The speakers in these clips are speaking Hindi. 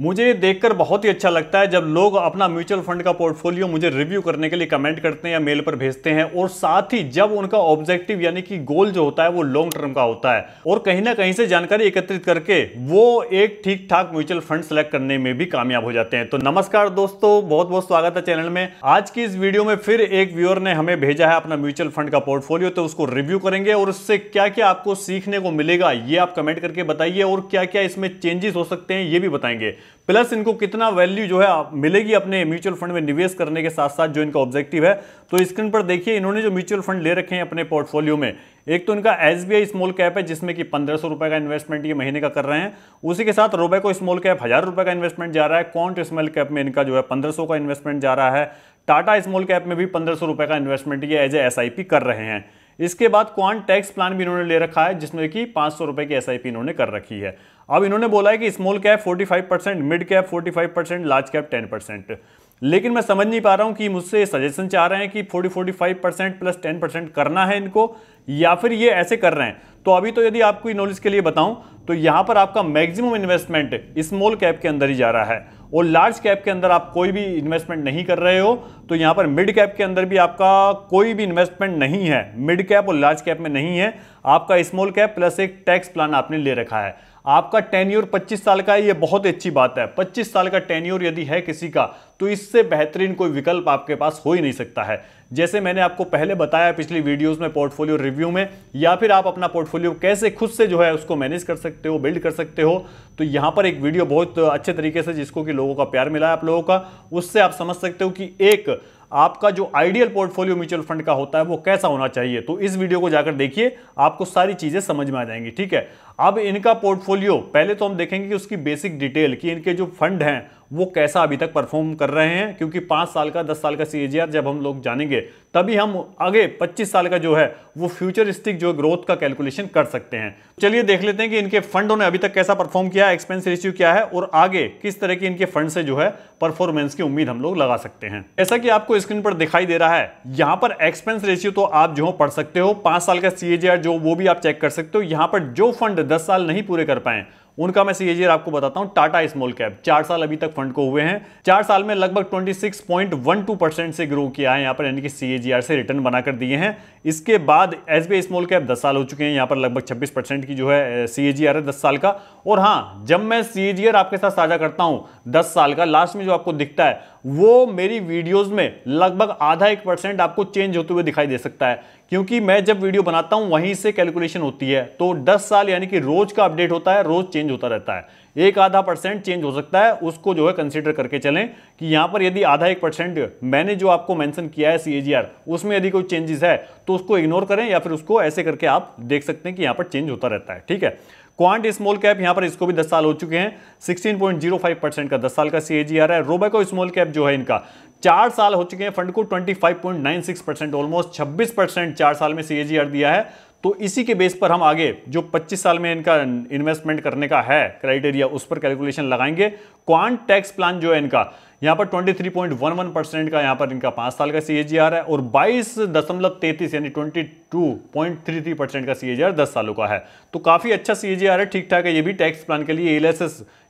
मुझे देखकर बहुत ही अच्छा लगता है जब लोग अपना म्यूचुअल फंड का पोर्टफोलियो मुझे रिव्यू करने के लिए कमेंट करते हैं या मेल पर भेजते हैं और साथ ही जब उनका ऑब्जेक्टिव यानी कि गोल जो होता है वो लॉन्ग टर्म का होता है और कहीं ना कहीं से जानकारी एकत्रित करके वो एक ठीक ठाक म्यूचुअल फंड सेलेक्ट करने में भी कामयाब हो जाते हैं तो नमस्कार दोस्तों बहुत बहुत स्वागत है चैनल में आज की इस वीडियो में फिर एक व्यूअर ने हमें भेजा है अपना म्यूचुअल फंड का पोर्टफोलियो तो उसको रिव्यू करेंगे और उससे क्या क्या आपको सीखने को मिलेगा ये आप कमेंट करके बताइए और क्या क्या इसमें चेंजेस हो सकते हैं ये भी बताएंगे प्लस इनको कितना वैल्यू जो है मिलेगी अपने म्यूचुअल फंड में निवेश करने के साथ साथ जो इनका ऑब्जेक्टिव है तो स्क्रीन पर देखिए इन्होंने जो म्यूचुअल फंड ले रखे हैं अपने पोर्टफोलियो में एक तो इनका एस स्मॉल कैप है जिसमें कि पंद्रह सौ रुपए का इन्वेस्टमेंट ये महीने का कर रहे हैं उसी के साथ रोबेको स्मॉल कैप हजार रुपए का इन्वेस्टमेंट जा रहा है कॉन्ट स्मॉल कैप में इनका जो है पंद्रह सौ का इन्वेस्टमेंट जा रहा है टाटा स्मॉल कैप में भी पंद्रह सौ रुपए का इन्वेस्टमेंट ये एज ए एस कर रहे हैं इसके बाद क्वान टैक्स प्लान भी इन्होंने ले रखा है जिसमें कि पांच सौ रुपए की एस इन्होंने कर रखी है अब इन्होंने बोला है कि small cap 45 percent mid cap 45 percent large cap 10 percent लेकिन मैं समझ नहीं पा रहा हूं कि मुझसे सजेशन चाह रहे हैं कि 40 45 परसेंट प्लस टेन परसेंट करना है इनको या फिर ये ऐसे कर रहे हैं तो अभी तो यदि आपको नॉलेज के लिए बताऊं तो यहां पर आपका मैक्सिमम इन्वेस्टमेंट स्मॉल कैप के अंदर ही जा रहा है और लार्ज कैप के अंदर आप कोई भी इन्वेस्टमेंट नहीं कर रहे हो तो यहां पर मिड कैप के अंदर भी आपका कोई भी इन्वेस्टमेंट नहीं है मिड कैप और लार्ज कैप में नहीं है आपका स्मॉल कैप प्लस एक टैक्स प्लान आपने ले रखा है आपका टेन्यूर 25 साल का है ये बहुत अच्छी बात है 25 साल का टेन्यूर यदि है किसी का तो इससे बेहतरीन कोई विकल्प आपके पास हो ही नहीं सकता है जैसे मैंने आपको पहले बताया पिछली वीडियोस में पोर्टफोलियो रिव्यू में या फिर आप अपना पोर्टफोलियो कैसे खुद से जो है उसको मैनेज कर सकते हो बिल्ड कर सकते हो तो यहाँ पर एक वीडियो बहुत अच्छे तरीके से जिसको कि लोगों का प्यार मिला है आप लोगों का उससे आप समझ सकते हो कि एक आपका जो आइडियल पोर्टफोलियो म्यूचुअल फंड का होता है वो कैसा होना चाहिए तो इस वीडियो को जाकर देखिए आपको सारी चीज़ें समझ में आ जाएंगी ठीक है अब इनका पोर्टफोलियो पहले तो हम देखेंगे कि उसकी बेसिक डिटेल कि इनके जो फंड हैं वो कैसा अभी तक परफॉर्म कर रहे हैं क्योंकि पाँच साल का दस साल का सी जब हम लोग जानेंगे तभी हम आगे पच्चीस साल का जो है वो फ्यूचरिस्टिक जो ग्रोथ का कैलकुलेशन कर सकते हैं चलिए देख लेते हैं कि इनके फंडों ने अभी तक कैसा परफॉर्म किया है एक्सपेंस रेशियो क्या है और आगे किस तरह की इनके फंड से जो है परफॉर्मेंस की उम्मीद हम लोग लगा सकते हैं ऐसा कि आपको स्क्रीन पर दिखाई दे रहा है यहां पर एक्सपेंस रेशियो तो आप जो पढ़ सकते हो पांच साल का सी जो वो भी आप चेक कर सकते हो यहाँ पर जो फंड दस साल नहीं पूरे कर पाए उनका मैं सीएजीआर आपको बताता हूं टाटा स्मॉल कैप चार साल अभी तक फंड को हुए हैं चार साल में लगभग 26.12 परसेंट से ग्रो किया है यहां पर यानी कि सीएजीआर से रिटर्न बनाकर दिए हैं इसके बाद एस स्मॉल कैप दस साल हो चुके हैं यहाँ पर लगभग छब्बीस परसेंट की जो है सीएजीआर है दस साल का और हाँ जब मैं सीएजीआर आपके साथ साझा करता हूं दस साल का लास्ट में जो आपको दिखता है वो मेरी वीडियोस में लगभग आधा एक परसेंट आपको चेंज होते हुए दिखाई दे सकता है क्योंकि मैं जब वीडियो बनाता हूं वहीं से कैलकुलेशन होती है तो 10 साल यानी कि रोज का अपडेट होता है रोज चेंज होता रहता है एक आधा परसेंट चेंज हो सकता है उसको जो है कंसिडर करके चलें कि यहां पर यदि आधा एक परसेंट मैंने जो आपको मेंशन किया है सीएजीआर उसमें यदि कोई चेंजेस है तो उसको इग्नोर करें या फिर उसको ऐसे करके आप देख सकते हैं कि यहां पर चेंज होता रहता है ठीक है क्वांट स्मॉल कैप यहां पर इसको भी दस साल हो चुके हैं 16.05 परसेंट का दस साल का सीएजी आ रहा है रोबेको स्मॉल कैप जो है इनका चार साल हो चुके हैं फंड को 25.96 परसेंट ऑलमोस्ट 26 परसेंट चार साल में आर दिया है तो इसी के बेस पर हम आगे जो 25 साल में इनका इन्वेस्टमेंट करने का है क्राइटेरिया उस पर कैलकुलेशन लगाएंगे क्वांट टैक्स प्लान जो है इनका यहां पर 23.11 परसेंट का यहां पर इनका पांच साल का सीएजीआर है और बाईस दशमलव तैतीस यानी 22.33 परसेंट का सीएजीआर 10 सालों का है तो काफी अच्छा सीएजीआर है ठीक ठाक है ये भी टैक्स प्लान के लिए एल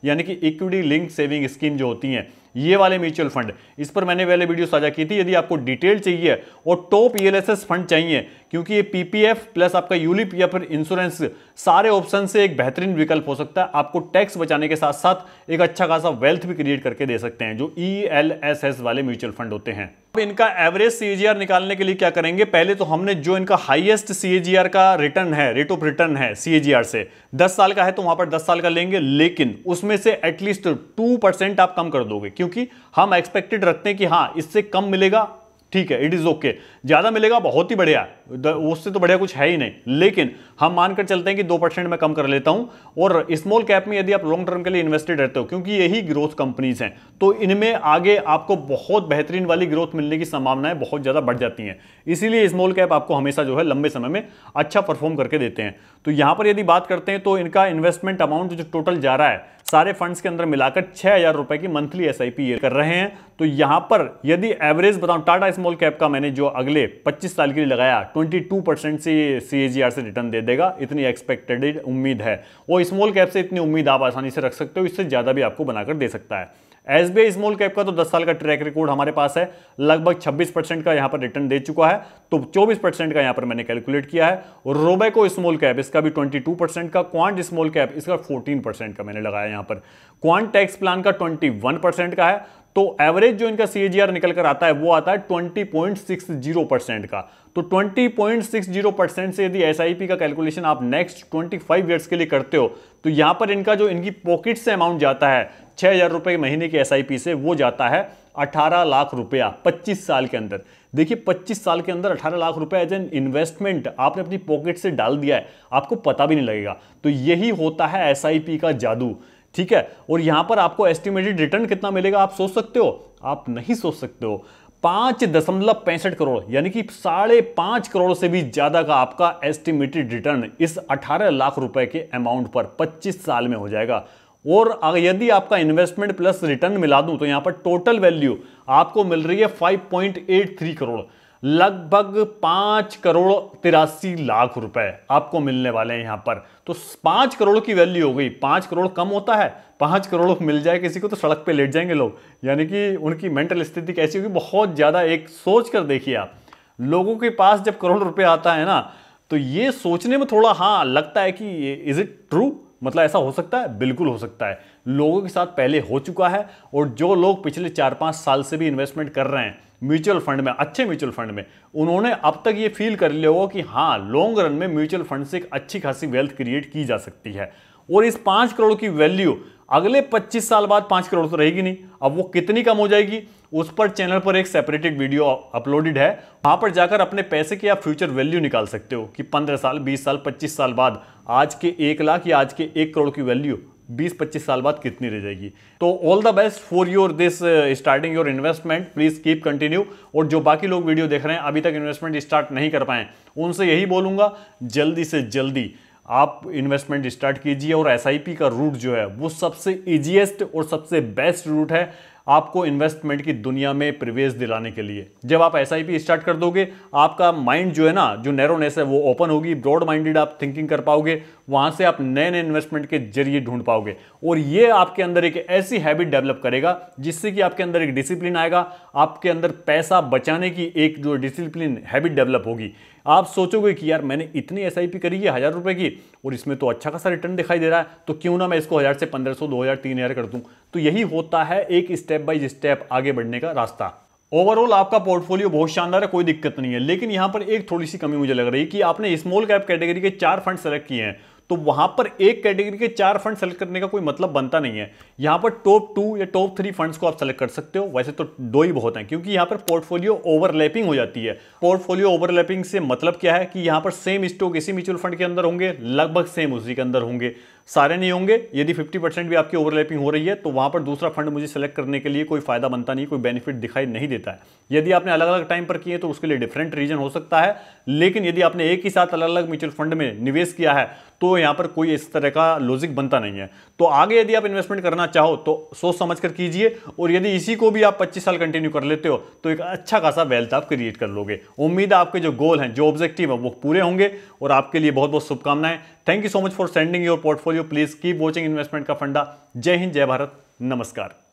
यानी कि इक्विटी लिंक सेविंग स्कीम जो होती है ये वाले म्यूचुअल फंड इस पर मैंने पहले वीडियो साझा की थी यदि आपको डिटेल चाहिए और टॉप ई e फंड चाहिए क्योंकि ये पीपीएफ प्लस आपका यूलिप या फिर इंश्योरेंस सारे ऑप्शन से एक बेहतरीन विकल्प हो सकता है आपको टैक्स बचाने के साथ साथ एक अच्छा खासा वेल्थ भी क्रिएट करके दे सकते हैं जो ई एल एस एस वाले म्यूचुअल फंड होते हैं अब इनका एवरेज सीएजीआर निकालने के लिए क्या करेंगे पहले तो हमने जो इनका हाईएस्ट सीएजीआर का रिटर्न है रेट ऑफ रिटर्न है सीएजीआर से दस साल का है तो वहां पर दस साल का लेंगे लेकिन उसमें से एटलीस्ट टू परसेंट आप कम कर दोगे क्योंकि हम एक्सपेक्टेड रखते हैं कि हाँ इससे कम मिलेगा ठीक है इट इज़ ओके ज़्यादा मिलेगा बहुत ही बढ़िया उससे तो बढ़िया कुछ है ही नहीं लेकिन हम मानकर चलते हैं कि दो परसेंट मैं कम कर लेता हूं और स्मॉल कैप में यदि आप लॉन्ग टर्म के लिए इन्वेस्टेड रहते हो क्योंकि यही ग्रोथ कंपनीज हैं तो इनमें आगे आपको बहुत बेहतरीन वाली ग्रोथ मिलने की संभावनाएं बहुत ज़्यादा बढ़ जाती हैं इसीलिए स्मॉल कैप आपको हमेशा जो है लंबे समय में अच्छा परफॉर्म करके देते हैं तो यहां पर यदि बात करते हैं तो इनका इन्वेस्टमेंट अमाउंट जो टोटल जा रहा है सारे फंड्स के अंदर मिलाकर छह हज़ार रुपए की मंथली एस आई पी कर रहे हैं तो यहां पर यदि एवरेज बताऊं टाटा स्मॉल कैप का मैंने जो अगले 25 साल के लिए लगाया 22 परसेंट से सी से रिटर्न दे देगा इतनी एक्सपेक्टेड उम्मीद है वो स्मॉल कैप से इतनी उम्मीद आप आसानी से रख सकते हो इससे ज़्यादा भी आपको बनाकर दे सकता है S B I small cap का तो 10 साल का ट्रैक रिकॉर्ड हमारे पास है लगभग 26 परसेंट का यहां पर रिटर्न दे चुका है तो 24 परसेंट का यहां पर मैंने कैलकुलेट किया है रोबेको स्मॉल कैप इसका भी 22 परसेंट का क्वांट स्मॉल कैप इसका 14 परसेंट का मैंने लगाया यहां पर क्वांट टैक्स प्लान का 21 परसेंट का है तो एवरेज जो इनका सीएजीआर निकल कर आता है वो आता है ट्वेंटी परसेंट का तो 20.60 परसेंट से यदि एस का कैलकुलेशन आप नेक्स्ट 25 इयर्स के लिए करते हो तो यहां पर इनका जो इनकी पॉकेट से अमाउंट जाता है छः हज़ार रुपये महीने के एसआईपी से वो जाता है अठारह लाख रुपया पच्चीस साल के अंदर देखिए पच्चीस साल के अंदर अठारह लाख रुपया एज एन इन्वेस्टमेंट आपने अपनी पॉकेट से डाल दिया है आपको पता भी नहीं लगेगा तो यही होता है एसआईपी का जादू ठीक है और यहां पर आपको एस्टिमेटेड रिटर्न कितना मिलेगा आप सोच सकते हो आप नहीं सोच सकते हो पांच दशमलव पैंसठ करोड़ यानी कि साढ़े पांच करोड़ से भी ज्यादा का आपका एस्टिमेटेड रिटर्न इस अठारह लाख रुपए के अमाउंट पर पच्चीस साल में हो जाएगा और यदि आपका इन्वेस्टमेंट प्लस रिटर्न मिला दूं तो यहां पर टोटल वैल्यू आपको मिल रही है 5.83 करोड़ लगभग पांच करोड़ तिरासी लाख रुपए आपको मिलने वाले हैं यहां पर तो पांच करोड़ की वैल्यू हो गई पांच करोड़ कम होता है पांच करोड़ मिल जाए किसी को तो सड़क पे लेट जाएंगे लोग यानी कि उनकी मेंटल स्थिति कैसी होगी बहुत ज्यादा एक सोच कर देखिए आप लोगों के पास जब करोड़ रुपए आता है ना तो ये सोचने में थोड़ा हाँ लगता है कि इज इट ट्रू मतलब ऐसा हो सकता है बिल्कुल हो सकता है लोगों के साथ पहले हो चुका है और जो लोग पिछले चार पाँच साल से भी इन्वेस्टमेंट कर रहे हैं म्यूचुअल फंड में अच्छे म्यूचुअल फंड में उन्होंने अब तक ये फील कर लिया होगा कि हाँ लॉन्ग रन में म्यूचुअल फंड से एक अच्छी खासी वेल्थ क्रिएट की जा सकती है और इस पाँच करोड़ की वैल्यू अगले पच्चीस साल बाद पाँच करोड़ तो रहेगी नहीं अब वो कितनी कम हो जाएगी उस पर चैनल पर एक सेपरेटेड वीडियो अपलोडेड है वहां पर जाकर अपने पैसे की आप फ्यूचर वैल्यू निकाल सकते हो कि पंद्रह साल बीस साल पच्चीस साल बाद आज के एक लाख या आज के एक करोड़ की वैल्यू 20-25 साल बाद कितनी रह जाएगी तो all the best for your this starting your investment please keep continue और जो बाकी लोग वीडियो देख रहे हैं अभी तक इन्वेस्टमेंट स्टार्ट नहीं कर पाए उनसे यही बोलूंगा जल्दी से जल्दी आप इन्वेस्टमेंट स्टार्ट कीजिए और एस का रूट जो है वो सबसे ईजिएस्ट और सबसे बेस्ट रूट है आपको इन्वेस्टमेंट की दुनिया में प्रवेश दिलाने के लिए जब आप एस स्टार्ट कर दोगे आपका माइंड जो है ना जो नैरोनेस है वो ओपन होगी ब्रॉड माइंडेड आप थिंकिंग कर पाओगे वहां से आप नए नए इन्वेस्टमेंट के जरिए ढूंढ पाओगे और ये आपके अंदर एक ऐसी हैबिट डेवलप करेगा जिससे कि आपके अंदर एक डिसिप्लिन आएगा आपके अंदर पैसा बचाने की एक जो डिसिप्लिन हैबिट डेवलप होगी आप सोचोगे कि यार मैंने इतनी एस करी है हज़ार रुपये की और इसमें तो अच्छा खासा रिटर्न दिखाई दे रहा है तो क्यों ना मैं इसको हज़ार से पंद्रह सौ दो हज़ार तीन हज़ार कर दूँ तो यही होता है एक स्टेप बाय स्टेप आगे बढ़ने का रास्ता ओवरऑल आपका पोर्टफोलियो बहुत शानदार है कोई दिक्कत नहीं है लेकिन यहां पर एक थोड़ी सी कमी मुझे लग रही है कि आपने स्मॉल कैप कैटेगरी के चार फंड सेलेक्ट किए हैं तो वहां पर एक कैटेगरी के चार फंड सेलेक्ट करने का कोई मतलब बनता नहीं है यहां पर टॉप टू या टॉप थ्री फंड्स को आप सेलेक्ट कर सकते हो वैसे तो दो ही बहुत हैं क्योंकि यहां पर पोर्टफोलियो ओवरलैपिंग हो जाती है पोर्टफोलियो ओवरलैपिंग से मतलब क्या है कि यहां पर सेम स्टॉक इसी म्यूचुअल फंड के अंदर होंगे लगभग सेम उसी के अंदर होंगे सारे नहीं होंगे यदि 50 परसेंट भी आपकी ओवरलैपिंग हो रही है तो वहां पर दूसरा फंड मुझे सेलेक्ट करने के लिए कोई फायदा बनता नहीं कोई बेनिफिट दिखाई नहीं देता है यदि आपने अलग अलग टाइम पर किए तो उसके लिए डिफरेंट रीजन हो सकता है लेकिन यदि आपने एक ही साथ अलग अलग म्यूचुअल फंड में निवेश किया है तो यहां पर कोई इस तरह का लॉजिक बनता नहीं है तो आगे यदि आप इन्वेस्टमेंट करना चाहो तो सोच समझ कर कीजिए और यदि इसी को भी आप 25 साल कंटिन्यू कर लेते हो तो एक अच्छा खासा वेल्थ आप क्रिएट कर लोगे उम्मीद है आपके जो गोल हैं जो ऑब्जेक्टिव है वो पूरे होंगे और आपके लिए बहुत बहुत शुभकामनाएं thank you so much for sending your portfolio please keep watching investment का फंडा जय हिंद जय भारत नमस्कार